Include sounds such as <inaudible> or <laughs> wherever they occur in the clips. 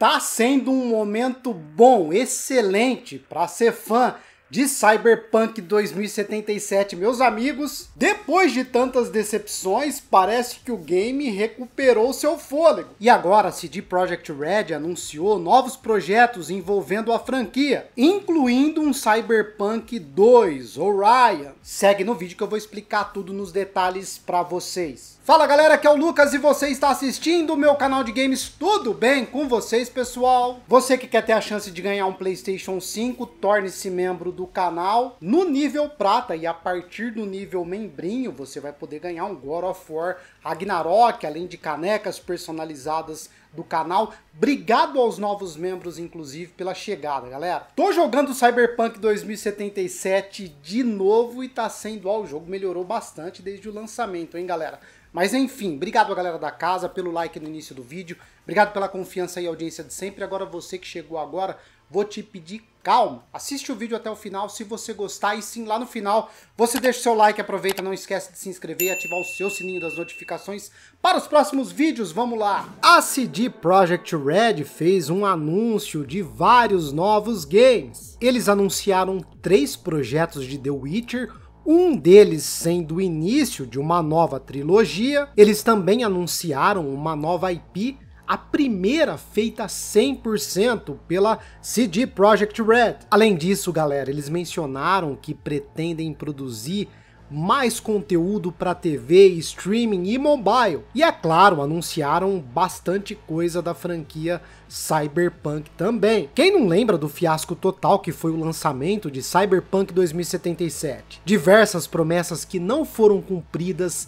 Tá sendo um momento bom, excelente para ser fã de Cyberpunk 2077, meus amigos. Depois de tantas decepções, parece que o game recuperou seu fôlego. E agora, CD Projekt Red anunciou novos projetos envolvendo a franquia, incluindo um Cyberpunk 2, Orion. Segue no vídeo que eu vou explicar tudo nos detalhes para vocês. Fala galera, aqui é o Lucas e você está assistindo o meu canal de games, tudo bem com vocês pessoal? Você que quer ter a chance de ganhar um Playstation 5, torne-se membro do do canal. No nível prata e a partir do nível membrinho, você vai poder ganhar um God of War Ragnarok, além de canecas personalizadas do canal. Obrigado aos novos membros, inclusive, pela chegada, galera. Tô jogando Cyberpunk 2077 de novo e tá sendo, ó, o jogo melhorou bastante desde o lançamento, hein, galera? Mas enfim, obrigado a galera da casa pelo like no início do vídeo, obrigado pela confiança e audiência de sempre. Agora você que chegou agora, vou te pedir calma. Assiste o vídeo até o final se você gostar e sim lá no final você deixa o seu like, aproveita, não esquece de se inscrever e ativar o seu sininho das notificações para os próximos vídeos. Vamos lá. A CD Projekt Red fez um anúncio de vários novos games. Eles anunciaram três projetos de The Witcher, um deles sendo o início de uma nova trilogia. Eles também anunciaram uma nova IP a primeira feita 100% pela CD Projekt Red. Além disso, galera, eles mencionaram que pretendem produzir mais conteúdo para TV, streaming e mobile. E é claro, anunciaram bastante coisa da franquia Cyberpunk também. Quem não lembra do fiasco total que foi o lançamento de Cyberpunk 2077? Diversas promessas que não foram cumpridas,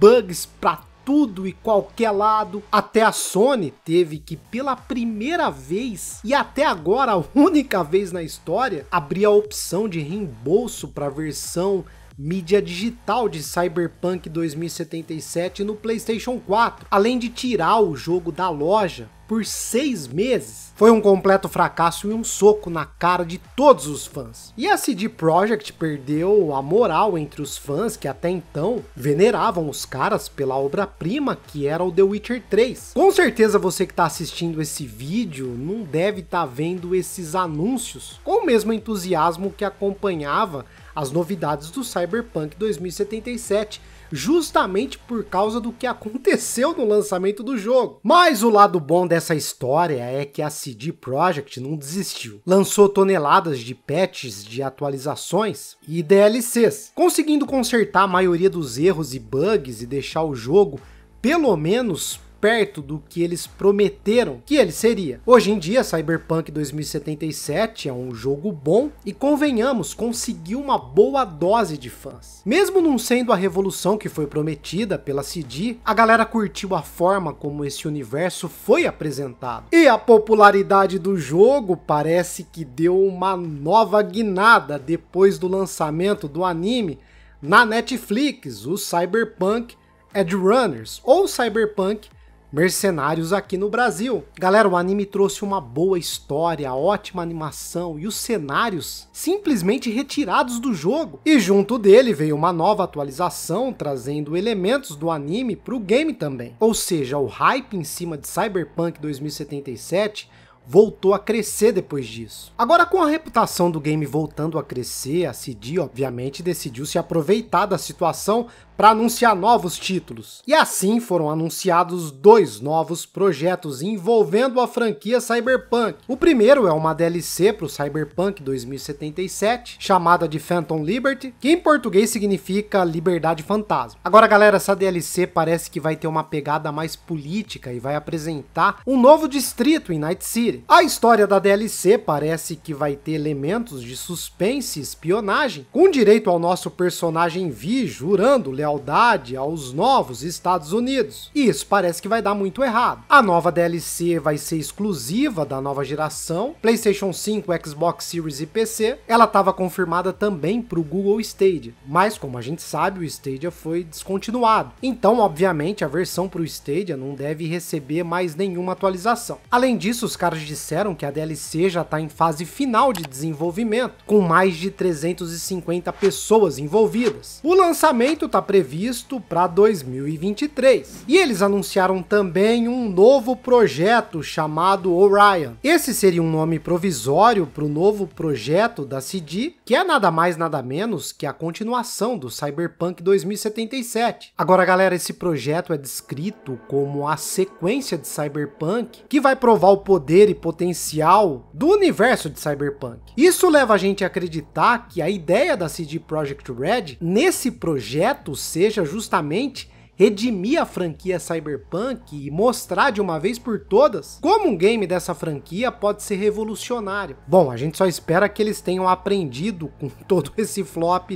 bugs para tudo e qualquer lado. Até a Sony teve que, pela primeira vez e até agora a única vez na história, abrir a opção de reembolso para a versão mídia digital de Cyberpunk 2077 no PlayStation 4, além de tirar o jogo da loja por seis meses. Foi um completo fracasso e um soco na cara de todos os fãs. E a CD Projekt perdeu a moral entre os fãs que até então veneravam os caras pela obra-prima que era o The Witcher 3. Com certeza você que está assistindo esse vídeo não deve estar tá vendo esses anúncios com o mesmo entusiasmo que acompanhava as novidades do Cyberpunk 2077, justamente por causa do que aconteceu no lançamento do jogo. Mas o lado bom dessa história é que a CD Projekt não desistiu. Lançou toneladas de patches, de atualizações e DLCs, conseguindo consertar a maioria dos erros e bugs e deixar o jogo pelo menos perto do que eles prometeram que ele seria. Hoje em dia, Cyberpunk 2077 é um jogo bom e, convenhamos, conseguiu uma boa dose de fãs. Mesmo não sendo a revolução que foi prometida pela CD, a galera curtiu a forma como esse universo foi apresentado. E a popularidade do jogo parece que deu uma nova guinada depois do lançamento do anime na Netflix, o Cyberpunk Edge Runners ou Cyberpunk Mercenários aqui no Brasil. Galera, o anime trouxe uma boa história, ótima animação e os cenários simplesmente retirados do jogo. E junto dele veio uma nova atualização trazendo elementos do anime para o game também. Ou seja, o hype em cima de Cyberpunk 2077 voltou a crescer depois disso. Agora com a reputação do game voltando a crescer, a CD obviamente decidiu se aproveitar da situação para anunciar novos títulos. E assim foram anunciados dois novos projetos envolvendo a franquia Cyberpunk. O primeiro é uma DLC para o Cyberpunk 2077, chamada de Phantom Liberty, que em português significa Liberdade Fantasma. Agora, galera, essa DLC parece que vai ter uma pegada mais política e vai apresentar um novo distrito em Night City. A história da DLC parece que vai ter elementos de suspense e espionagem, com direito ao nosso personagem Vi jurando lealdade aos novos Estados Unidos. E isso parece que vai dar muito errado. A nova DLC vai ser exclusiva da nova geração, PlayStation 5, Xbox Series e PC. Ela estava confirmada também para o Google Stadia, mas como a gente sabe, o Stadia foi descontinuado. Então, obviamente, a versão para o Stadia não deve receber mais nenhuma atualização. Além disso, os caras disseram que a DLC já está em fase final de desenvolvimento, com mais de 350 pessoas envolvidas. O lançamento está previsto para 2023. E eles anunciaram também um novo projeto chamado Orion. Esse seria um nome provisório para o novo projeto da CD, que é nada mais nada menos que a continuação do Cyberpunk 2077. Agora, galera, esse projeto é descrito como a sequência de Cyberpunk que vai provar o poder e potencial do universo de Cyberpunk. Isso leva a gente a acreditar que a ideia da CD Projekt Red nesse projeto seja justamente redimir a franquia Cyberpunk e mostrar de uma vez por todas como um game dessa franquia pode ser revolucionário. Bom, a gente só espera que eles tenham aprendido com <laughs> todo esse flop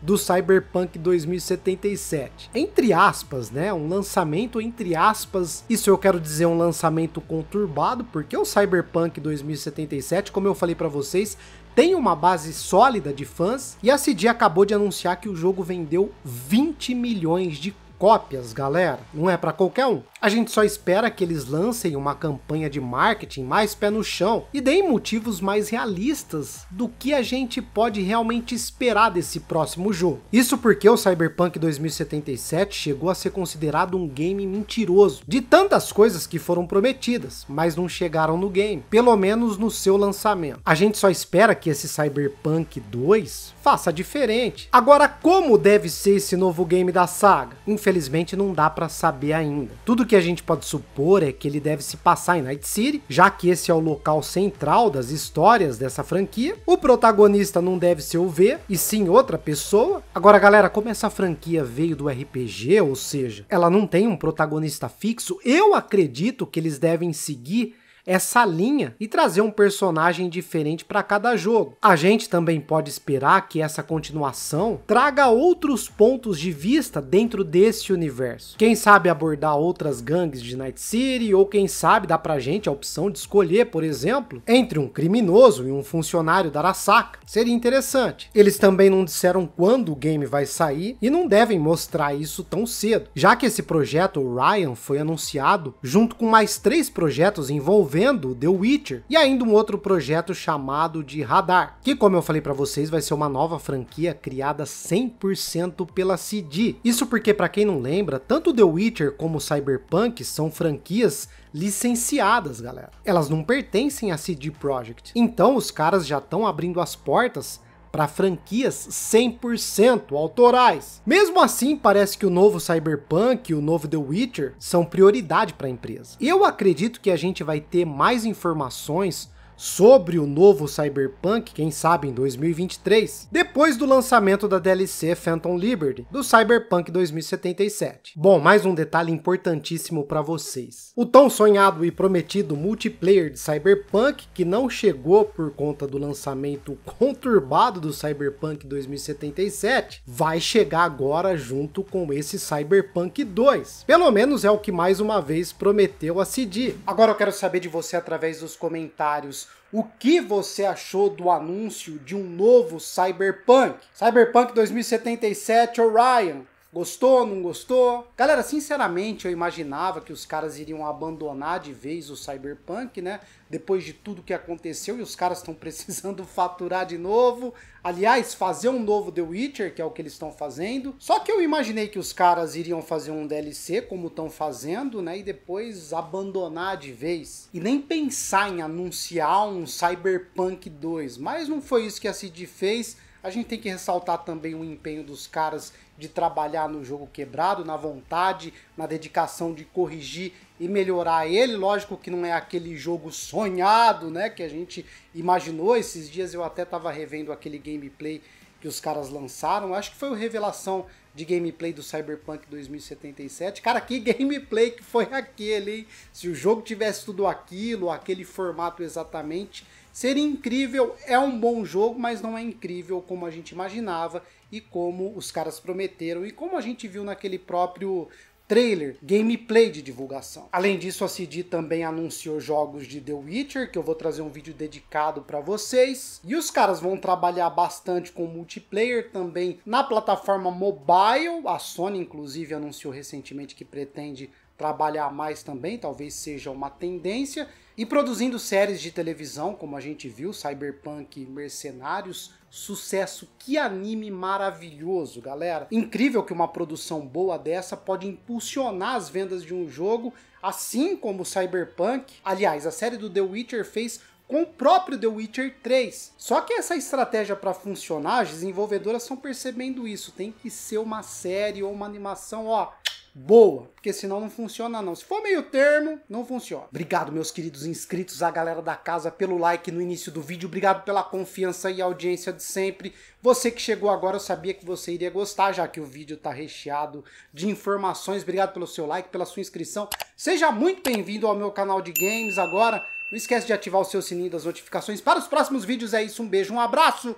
do Cyberpunk 2077. Entre aspas, né? Um lançamento entre aspas. Isso eu quero dizer um lançamento conturbado, porque o Cyberpunk 2077, como eu falei para vocês, tem uma base sólida de fãs e a CD acabou de anunciar que o jogo vendeu 20 milhões de cópias, galera. Não é para qualquer um. A gente só espera que eles lancem uma campanha de marketing mais pé no chão e deem motivos mais realistas do que a gente pode realmente esperar desse próximo jogo. Isso porque o Cyberpunk 2077 chegou a ser considerado um game mentiroso, de tantas coisas que foram prometidas, mas não chegaram no game, pelo menos no seu lançamento. A gente só espera que esse Cyberpunk 2 faça diferente. Agora, como deve ser esse novo game da saga? Infelizmente não dá para saber ainda. Tudo que a gente pode supor é que ele deve se passar em Night City, já que esse é o local central das histórias dessa franquia. O protagonista não deve ser o V, e sim outra pessoa. Agora, galera, como essa franquia veio do RPG, ou seja, ela não tem um protagonista fixo, eu acredito que eles devem seguir essa linha e trazer um personagem diferente para cada jogo. A gente também pode esperar que essa continuação traga outros pontos de vista dentro desse universo. Quem sabe abordar outras gangues de Night City, ou quem sabe dá pra gente a opção de escolher, por exemplo, entre um criminoso e um funcionário da Arasaka. Seria interessante. Eles também não disseram quando o game vai sair e não devem mostrar isso tão cedo, já que esse projeto Ryan foi anunciado junto com mais três projetos envolvendo desenvolvendo The Witcher e ainda um outro projeto chamado de Radar, que como eu falei para vocês vai ser uma nova franquia criada 100% pela CD. Isso porque para quem não lembra, tanto The Witcher como Cyberpunk são franquias licenciadas, galera. Elas não pertencem à CD Projekt. Então os caras já estão abrindo as portas para franquias 100% autorais. Mesmo assim, parece que o novo Cyberpunk e o novo The Witcher são prioridade para a empresa. Eu acredito que a gente vai ter mais informações sobre o novo Cyberpunk, quem sabe em 2023, depois do lançamento da DLC Phantom Liberty, do Cyberpunk 2077. Bom, mais um detalhe importantíssimo para vocês. O tão sonhado e prometido multiplayer de Cyberpunk, que não chegou por conta do lançamento <laughs> conturbado do Cyberpunk 2077, vai chegar agora junto com esse Cyberpunk 2. Pelo menos é o que mais uma vez prometeu a CD. Agora eu quero saber de você através dos comentários o que você achou do anúncio de um novo Cyberpunk? Cyberpunk 2077 Orion, Gostou, não gostou? Galera, sinceramente eu imaginava que os caras iriam abandonar de vez o Cyberpunk, né? Depois de tudo que aconteceu e os caras estão <laughs> precisando faturar de novo. Aliás, fazer um novo The Witcher, que é o que eles estão fazendo. Só que eu imaginei que os caras iriam fazer um DLC, como estão fazendo, né? E depois abandonar de vez. E nem pensar em anunciar um Cyberpunk 2. Mas não foi isso que a CD fez a gente tem que ressaltar também o empenho dos caras de trabalhar no jogo quebrado, na vontade, na dedicação de corrigir e melhorar ele. Lógico que não é aquele jogo sonhado, né, que a gente imaginou. Esses dias eu até estava revendo aquele gameplay que os caras lançaram. Acho que foi o revelação de gameplay do Cyberpunk 2077. Cara, que <laughs> gameplay que foi aquele, hein? Se o jogo tivesse tudo aquilo, aquele formato exatamente, Seria incrível, é um bom jogo, mas não é incrível como a gente imaginava e como os caras prometeram e como a gente viu naquele próprio trailer, gameplay de divulgação. Além disso, a CD também anunciou jogos de The Witcher, que eu vou trazer um vídeo dedicado para vocês. E os caras vão trabalhar bastante com multiplayer também na plataforma mobile. A Sony inclusive anunciou recentemente que pretende trabalhar mais também, talvez seja uma tendência, e produzindo séries de televisão, como a gente viu, Cyberpunk Mercenários, sucesso, que anime maravilhoso, galera. Incrível que uma produção boa dessa pode impulsionar as vendas de um jogo, assim como Cyberpunk. Aliás, a série do The Witcher fez com o próprio The Witcher 3. Só que essa estratégia para funcionar, as desenvolvedoras estão percebendo isso. Tem que ser uma série ou uma animação, ó, boa, porque senão não funciona não. Se for meio termo, não funciona. Obrigado, meus queridos inscritos, a galera da casa pelo like no início do vídeo, obrigado pela confiança e audiência de sempre. Você que chegou agora, eu sabia que você iria gostar, já que o vídeo tá recheado de informações. Obrigado pelo seu like, pela sua inscrição. Seja muito bem-vindo ao meu canal de games agora. Não esquece de ativar o seu sininho das notificações. Para os próximos vídeos é isso, um beijo, um abraço.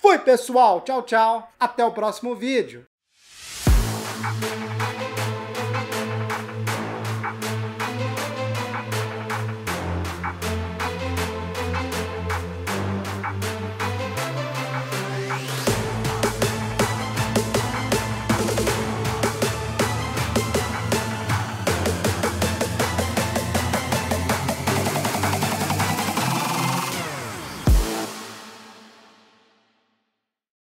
Fui, pessoal. Tchau, tchau. Até o próximo vídeo.